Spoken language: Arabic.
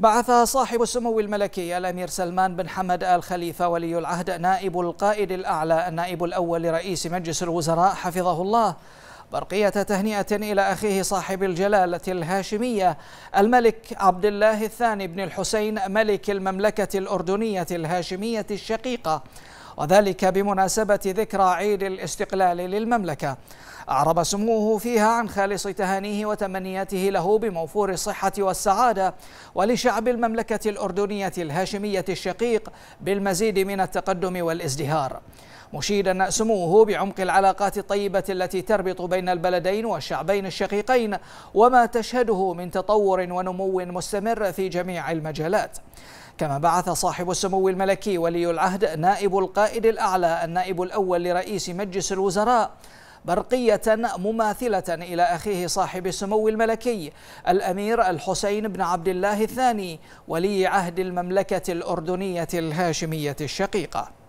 بعث صاحب السمو الملكي الأمير سلمان بن حمد آل خليفة ولي العهد نائب القائد الأعلى النائب الأول لرئيس مجلس الوزراء حفظه الله برقية تهنئة إلى أخيه صاحب الجلالة الهاشمية الملك عبد الله الثاني بن الحسين ملك المملكة الأردنية الهاشمية الشقيقة وذلك بمناسبة ذكرى عيد الاستقلال للمملكة أعرب سموه فيها عن خالص تهانيه وتمنياته له بموفور الصحة والسعادة ولشعب المملكة الأردنية الهاشمية الشقيق بالمزيد من التقدم والازدهار مشيدا سموه بعمق العلاقات الطيبة التي تربط بين البلدين والشعبين الشقيقين وما تشهده من تطور ونمو مستمر في جميع المجالات كما بعث صاحب السمو الملكي ولي العهد نائب القائد الأعلى النائب الأول لرئيس مجلس الوزراء برقية مماثلة إلى أخيه صاحب السمو الملكي الأمير الحسين بن عبد الله الثاني ولي عهد المملكة الأردنية الهاشمية الشقيقة